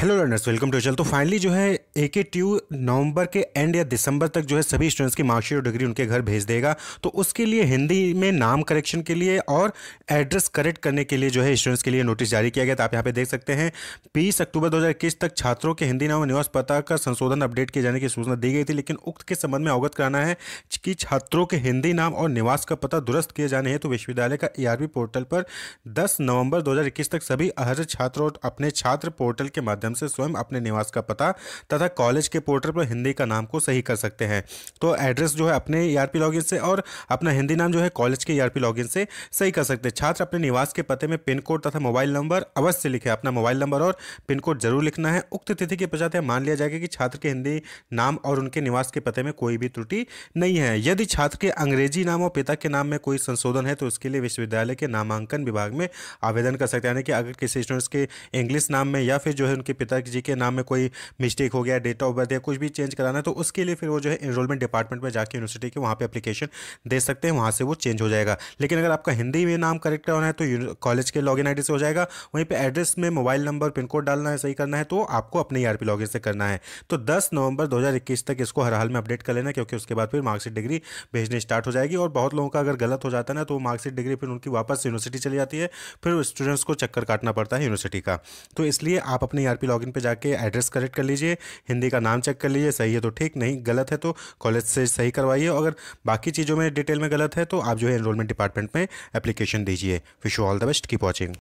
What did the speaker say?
hello learners welcome to चल तो finally जो है ए के ट्यू नवंबर के एंड या दिसंबर तक जो है सभी स्टूडेंट्स की मार्कशीट और डिग्री उनके घर भेज देगा तो उसके लिए हिंदी में नाम करेक्शन के लिए और एड्रेस करेक्ट करने के लिए जो है स्टूडेंट्स के लिए नोटिस जारी किया गया था तो आप यहाँ पे देख सकते हैं बीस अक्टूबर दो तक छात्रों के हिंदी नाम और निवास पता का संशोधन अपडेट किए जाने की सूचना दी गई थी लेकिन उक्त के संबंध में अवगत कराना है कि छात्रों के हिंदी नाम और निवास का पता दुरुस्त किए जाने हैं तो विश्वविद्यालय का ई e पोर्टल पर दस नवंबर दो तक सभी अर्ज छात्रों और अपने छात्र पोर्टल के माध्यम माध्यम से स्वयं अपने निवास का पता तथा कॉलेज के पोर्टल पर हिंदी का नाम को सही कर सकते हैं तो एड्रेस जो है अपने ई आर लॉगिन से और अपना हिंदी नाम जो है कॉलेज के ई e लॉगिन से सही कर सकते हैं छात्र अपने निवास के पते में पिन कोड तथा मोबाइल नंबर अवश्य लिखे अपना मोबाइल नंबर और पिन कोड जरूर लिखना है उक्त तिथि के पश्चात यह मान लिया जाएगा कि छात्र के हिंदी नाम और उनके निवास के पते में कोई भी त्रुटि नहीं है यदि छात्र के अंग्रेजी नाम और पिता के नाम में कोई संशोधन है तो उसके लिए विश्वविद्यालय के नामांकन विभाग में आवेदन कर सकते हैं यानी कि अगर किसी स्टूडेंट्स के इंग्लिश नाम में या फिर जो है उनके पिताजी के नाम में कोई मिस्टेक हो गया डेट ऑफ बर्थ या कुछ भी चेंज कराना है तो उसके लिए फिर वो जो है इनरोलमेंट डिपार्टमेंट में जाकर यूनिवर्सिटी के वहाँ पर अपलीकेशन दे सकते हैं वहाँ से वो चेंज हो जाएगा लेकिन अगर आपका हिंदी में नाम करेक्ट करना है तो कॉलेज के लॉग इन से हो जाएगा वहीं पर एड्रेस में मोबाइल नंबर पिन कोड डालना है सही करना है तो आपको अपने ई e लॉगिन से करना है तो दस नवंबर दो तक इसको हर हाल में अपडेट कर लेना क्योंकि उसके बाद फिर मार्कशीट डिग्री भेजनी स्टार्ट हो जाएगी और बहुत लोगों का अगर गलत हो जाता है ना तो मार्कशीट डिग्री फिर उनकी वापस यूनिवर्सिटी चली जाती है फिर स्टूडेंट्स को चक्कर काटना पड़ता है यूनिवर्सिटी का तो इसलिए आप अपने ईआरपी e लॉगिन पे जाके एड्रेस करेक्ट कर लीजिए हिंदी का नाम चेक कर लीजिए सही है तो ठीक नहीं गलत है तो कॉलेज से सही करवाइए अगर बाकी चीज़ों में डिटेल में गलत है तो आप जो है इनरोलमेंट डिपार्टमेंट में एप्लीकेशन दीजिए wish you all the best keep watching